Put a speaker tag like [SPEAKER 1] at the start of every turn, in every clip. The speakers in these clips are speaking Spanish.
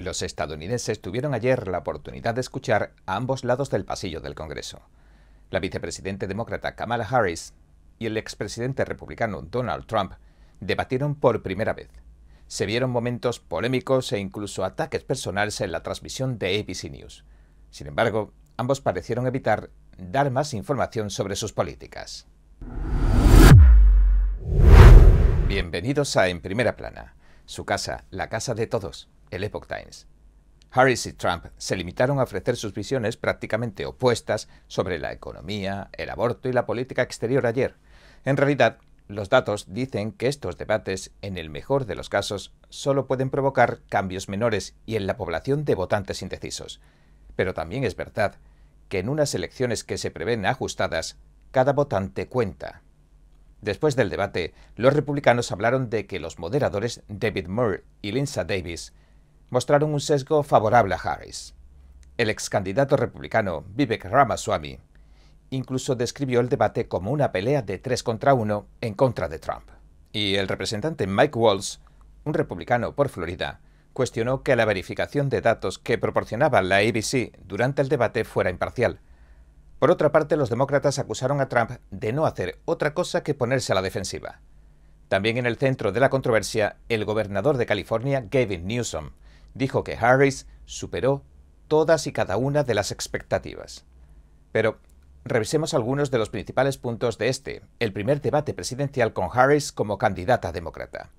[SPEAKER 1] Los estadounidenses tuvieron ayer la oportunidad de escuchar a ambos lados del pasillo del Congreso. La vicepresidente demócrata Kamala Harris y el expresidente republicano Donald Trump debatieron por primera vez. Se vieron momentos polémicos e incluso ataques personales en la transmisión de ABC News. Sin embargo, ambos parecieron evitar dar más información sobre sus políticas. Bienvenidos a En Primera Plana, su casa, la casa de todos el Epoch Times. Harris y Trump se limitaron a ofrecer sus visiones prácticamente opuestas sobre la economía, el aborto y la política exterior ayer. En realidad, los datos dicen que estos debates, en el mejor de los casos, solo pueden provocar cambios menores y en la población de votantes indecisos. Pero también es verdad que en unas elecciones que se prevén ajustadas, cada votante cuenta. Después del debate, los republicanos hablaron de que los moderadores David Moore y Lindsay Davis mostraron un sesgo favorable a Harris. El ex candidato republicano Vivek Ramaswamy incluso describió el debate como una pelea de tres contra uno en contra de Trump. Y el representante Mike Walsh, un republicano por Florida, cuestionó que la verificación de datos que proporcionaba la ABC durante el debate fuera imparcial. Por otra parte, los demócratas acusaron a Trump de no hacer otra cosa que ponerse a la defensiva. También en el centro de la controversia, el gobernador de California, Gavin Newsom, dijo que Harris superó todas y cada una de las expectativas. Pero revisemos algunos de los principales puntos de este, el primer debate presidencial con Harris como candidata demócrata.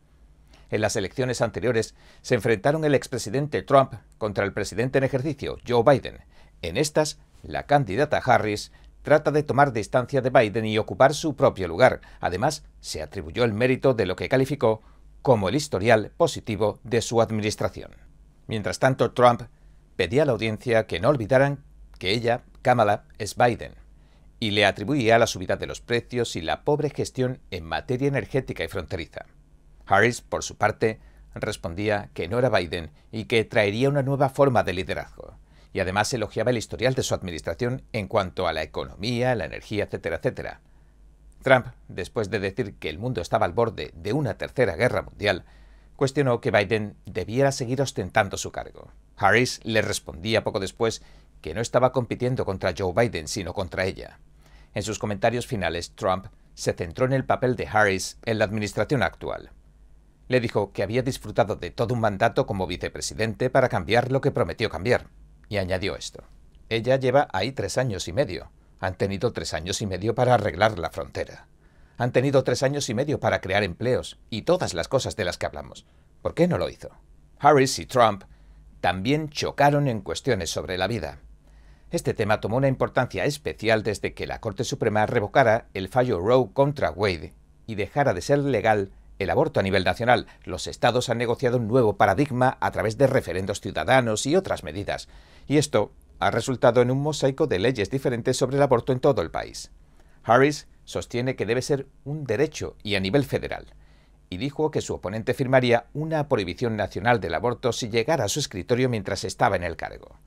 [SPEAKER 1] En las elecciones anteriores se enfrentaron el expresidente Trump contra el presidente en ejercicio, Joe Biden. En estas, la candidata Harris trata de tomar distancia de Biden y ocupar su propio lugar. Además, se atribuyó el mérito de lo que calificó como el historial positivo de su administración. Mientras tanto, Trump pedía a la audiencia que no olvidaran que ella, Kamala, es Biden, y le atribuía la subida de los precios y la pobre gestión en materia energética y fronteriza. Harris, por su parte, respondía que no era Biden y que traería una nueva forma de liderazgo, y además elogiaba el historial de su administración en cuanto a la economía, la energía, etcétera, etcétera. Trump, después de decir que el mundo estaba al borde de una tercera guerra mundial, cuestionó que Biden debiera seguir ostentando su cargo. Harris le respondía poco después que no estaba compitiendo contra Joe Biden, sino contra ella. En sus comentarios finales, Trump se centró en el papel de Harris en la administración actual. Le dijo que había disfrutado de todo un mandato como vicepresidente para cambiar lo que prometió cambiar. Y añadió esto. Ella lleva ahí tres años y medio. Han tenido tres años y medio para arreglar la frontera. Han tenido tres años y medio para crear empleos y todas las cosas de las que hablamos. ¿Por qué no lo hizo? Harris y Trump también chocaron en cuestiones sobre la vida. Este tema tomó una importancia especial desde que la Corte Suprema revocara el fallo Roe contra Wade y dejara de ser legal el aborto a nivel nacional. Los estados han negociado un nuevo paradigma a través de referendos ciudadanos y otras medidas, y esto ha resultado en un mosaico de leyes diferentes sobre el aborto en todo el país. Harris sostiene que debe ser un derecho y a nivel federal, y dijo que su oponente firmaría una prohibición nacional del aborto si llegara a su escritorio mientras estaba en el cargo.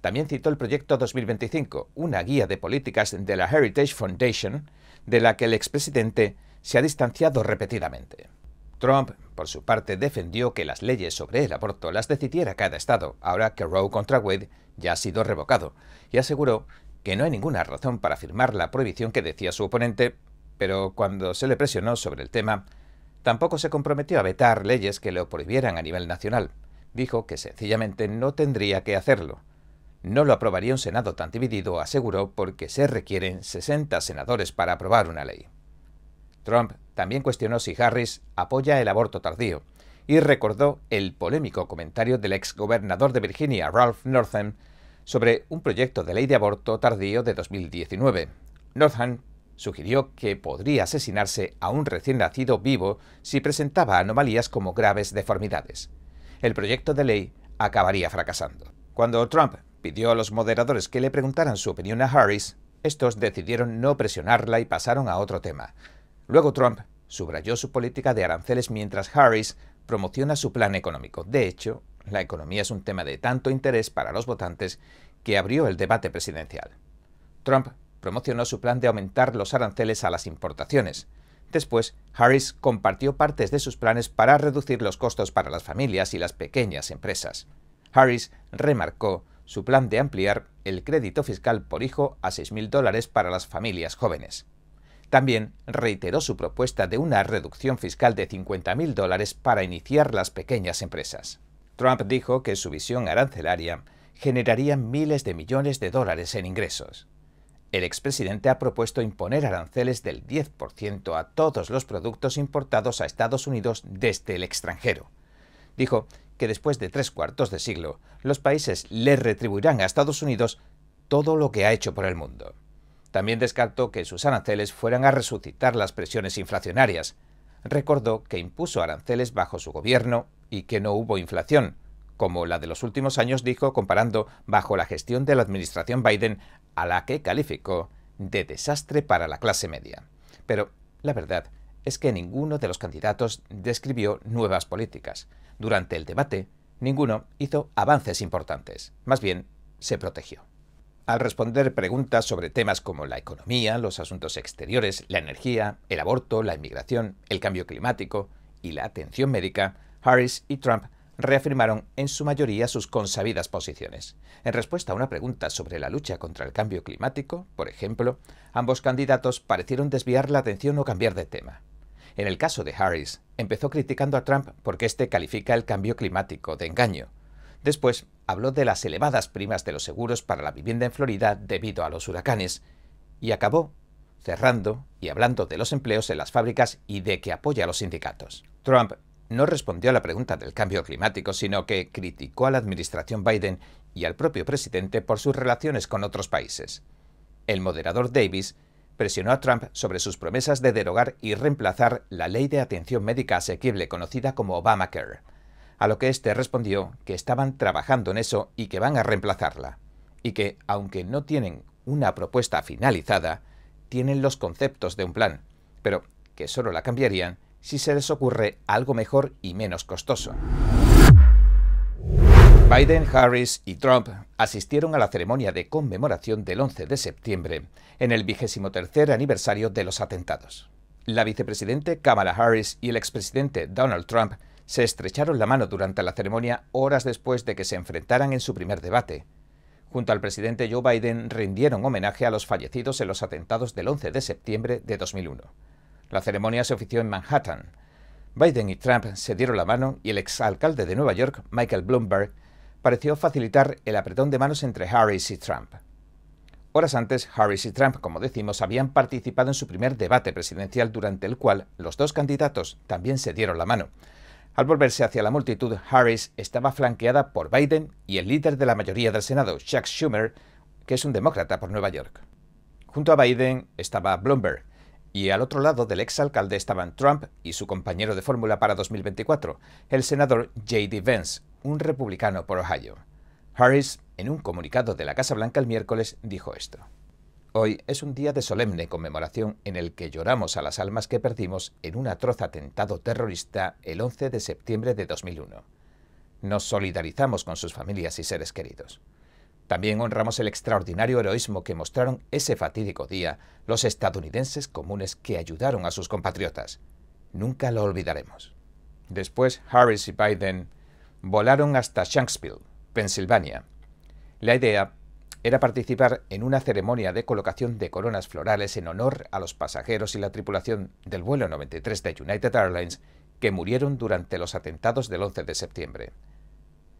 [SPEAKER 1] También citó el Proyecto 2025, una guía de políticas de la Heritage Foundation, de la que el expresidente se ha distanciado repetidamente. Trump, por su parte, defendió que las leyes sobre el aborto las decidiera cada estado, ahora que Roe contra Wade ya ha sido revocado, y aseguró que no hay ninguna razón para firmar la prohibición que decía su oponente, pero cuando se le presionó sobre el tema, tampoco se comprometió a vetar leyes que lo prohibieran a nivel nacional. Dijo que sencillamente no tendría que hacerlo. No lo aprobaría un Senado tan dividido, aseguró, porque se requieren 60 senadores para aprobar una ley. Trump también cuestionó si Harris apoya el aborto tardío y recordó el polémico comentario del exgobernador de Virginia, Ralph Northam, sobre un proyecto de ley de aborto tardío de 2019. Northam sugirió que podría asesinarse a un recién nacido vivo si presentaba anomalías como graves deformidades. El proyecto de ley acabaría fracasando. Cuando Trump pidió a los moderadores que le preguntaran su opinión a Harris, estos decidieron no presionarla y pasaron a otro tema. Luego Trump subrayó su política de aranceles mientras Harris promociona su plan económico. De hecho, la economía es un tema de tanto interés para los votantes que abrió el debate presidencial. Trump promocionó su plan de aumentar los aranceles a las importaciones. Después, Harris compartió partes de sus planes para reducir los costos para las familias y las pequeñas empresas. Harris remarcó su plan de ampliar el crédito fiscal por hijo a 6.000 dólares para las familias jóvenes. También reiteró su propuesta de una reducción fiscal de 50.000 dólares para iniciar las pequeñas empresas. Trump dijo que su visión arancelaria generaría miles de millones de dólares en ingresos. El expresidente ha propuesto imponer aranceles del 10% a todos los productos importados a Estados Unidos desde el extranjero. Dijo que después de tres cuartos de siglo, los países le retribuirán a Estados Unidos todo lo que ha hecho por el mundo. También descartó que sus aranceles fueran a resucitar las presiones inflacionarias. Recordó que impuso aranceles bajo su gobierno y que no hubo inflación, como la de los últimos años dijo comparando bajo la gestión de la administración Biden a la que calificó de desastre para la clase media. Pero la verdad es que ninguno de los candidatos describió nuevas políticas. Durante el debate, ninguno hizo avances importantes, más bien se protegió. Al responder preguntas sobre temas como la economía, los asuntos exteriores, la energía, el aborto, la inmigración, el cambio climático y la atención médica, Harris y Trump reafirmaron en su mayoría sus consabidas posiciones. En respuesta a una pregunta sobre la lucha contra el cambio climático, por ejemplo, ambos candidatos parecieron desviar la atención o cambiar de tema. En el caso de Harris, empezó criticando a Trump porque este califica el cambio climático de engaño. Después, habló de las elevadas primas de los seguros para la vivienda en Florida debido a los huracanes. Y acabó cerrando y hablando de los empleos en las fábricas y de que apoya a los sindicatos. Trump no respondió a la pregunta del cambio climático, sino que criticó a la administración Biden y al propio presidente por sus relaciones con otros países. El moderador Davis presionó a Trump sobre sus promesas de derogar y reemplazar la ley de atención médica asequible conocida como Obamacare, a lo que éste respondió que estaban trabajando en eso y que van a reemplazarla, y que, aunque no tienen una propuesta finalizada, tienen los conceptos de un plan, pero que solo la cambiarían si se les ocurre algo mejor y menos costoso. Biden, Harris y Trump asistieron a la ceremonia de conmemoración del 11 de septiembre, en el vigésimo tercer aniversario de los atentados. La vicepresidente Kamala Harris y el expresidente Donald Trump se estrecharon la mano durante la ceremonia horas después de que se enfrentaran en su primer debate. Junto al presidente Joe Biden rindieron homenaje a los fallecidos en los atentados del 11 de septiembre de 2001. La ceremonia se ofició en Manhattan. Biden y Trump se dieron la mano y el exalcalde de Nueva York, Michael Bloomberg, pareció facilitar el apretón de manos entre Harris y Trump. Horas antes, Harris y Trump, como decimos, habían participado en su primer debate presidencial durante el cual los dos candidatos también se dieron la mano. Al volverse hacia la multitud, Harris estaba flanqueada por Biden y el líder de la mayoría del Senado, Chuck Schumer, que es un demócrata por Nueva York. Junto a Biden estaba Bloomberg, y al otro lado del exalcalde estaban Trump y su compañero de fórmula para 2024, el senador J.D. Vance, un republicano por Ohio. Harris, en un comunicado de la Casa Blanca el miércoles, dijo esto. Hoy es un día de solemne conmemoración en el que lloramos a las almas que perdimos en un atroz atentado terrorista el 11 de septiembre de 2001. Nos solidarizamos con sus familias y seres queridos. También honramos el extraordinario heroísmo que mostraron ese fatídico día los estadounidenses comunes que ayudaron a sus compatriotas. Nunca lo olvidaremos. Después, Harris y Biden volaron hasta Shanksville, Pensilvania. La idea era participar en una ceremonia de colocación de coronas florales en honor a los pasajeros y la tripulación del vuelo 93 de United Airlines que murieron durante los atentados del 11 de septiembre.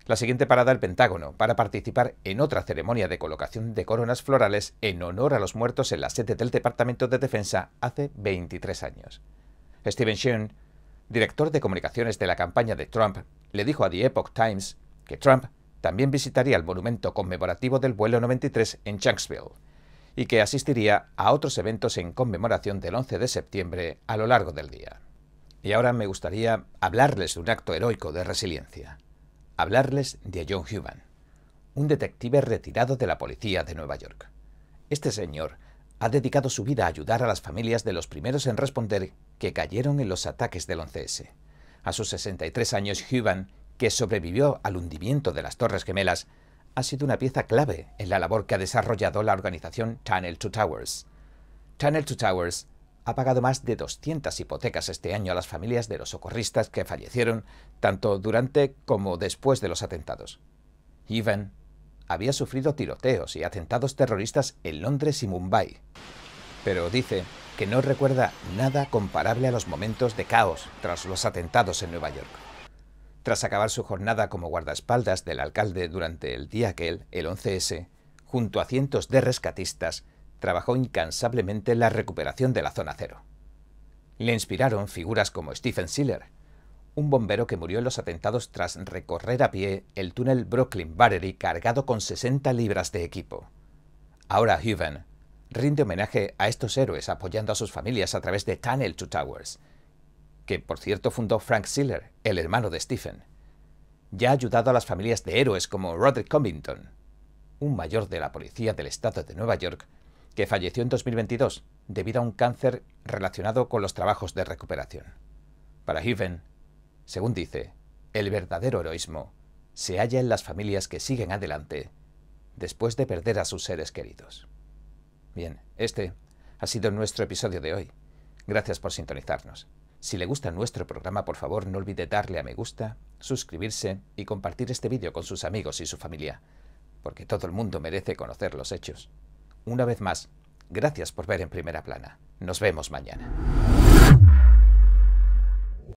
[SPEAKER 1] La siguiente parada el Pentágono, para participar en otra ceremonia de colocación de coronas florales en honor a los muertos en la sede del Departamento de Defensa hace 23 años. Stephen Sheen, director de comunicaciones de la campaña de Trump, le dijo a The Epoch Times que Trump también visitaría el monumento conmemorativo del vuelo 93 en Shanksville y que asistiría a otros eventos en conmemoración del 11 de septiembre a lo largo del día. Y ahora me gustaría hablarles de un acto heroico de resiliencia hablarles de John Huban, un detective retirado de la policía de Nueva York. Este señor ha dedicado su vida a ayudar a las familias de los primeros en responder que cayeron en los ataques del 11S. A sus 63 años, Huban, que sobrevivió al hundimiento de las Torres Gemelas, ha sido una pieza clave en la labor que ha desarrollado la organización Channel to Towers. Channel to Towers ha pagado más de 200 hipotecas este año a las familias de los socorristas que fallecieron tanto durante como después de los atentados. Ivan había sufrido tiroteos y atentados terroristas en Londres y Mumbai, pero dice que no recuerda nada comparable a los momentos de caos tras los atentados en Nueva York. Tras acabar su jornada como guardaespaldas del alcalde durante el día aquel, el 11S, junto a cientos de rescatistas, trabajó incansablemente la recuperación de la zona cero. Le inspiraron figuras como Stephen Siller... un bombero que murió en los atentados tras recorrer a pie el túnel Brooklyn-Battery cargado con 60 libras de equipo. Ahora Huben rinde homenaje a estos héroes apoyando a sus familias a través de Tunnel to Towers, que por cierto fundó Frank Siller, el hermano de Stephen. Ya ha ayudado a las familias de héroes como Roderick Covington, un mayor de la policía del estado de Nueva York que falleció en 2022 debido a un cáncer relacionado con los trabajos de recuperación. Para Heaven, según dice, el verdadero heroísmo se halla en las familias que siguen adelante después de perder a sus seres queridos. Bien, este ha sido nuestro episodio de hoy. Gracias por sintonizarnos. Si le gusta nuestro programa, por favor no olvide darle a me gusta, suscribirse y compartir este vídeo con sus amigos y su familia, porque todo el mundo merece conocer los hechos. Una vez más, gracias por ver en primera plana. Nos vemos mañana.